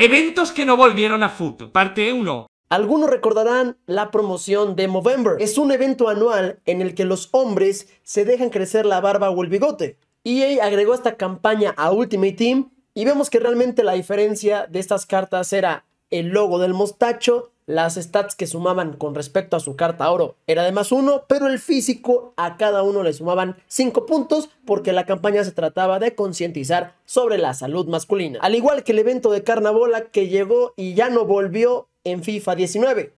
Eventos que no volvieron a FUT, parte 1. Algunos recordarán la promoción de Movember. Es un evento anual en el que los hombres se dejan crecer la barba o el bigote. EA agregó esta campaña a Ultimate Team y vemos que realmente la diferencia de estas cartas era el logo del mostacho las stats que sumaban con respecto a su carta oro era de más uno, pero el físico a cada uno le sumaban cinco puntos porque la campaña se trataba de concientizar sobre la salud masculina. Al igual que el evento de carnavola que llegó y ya no volvió en FIFA 19.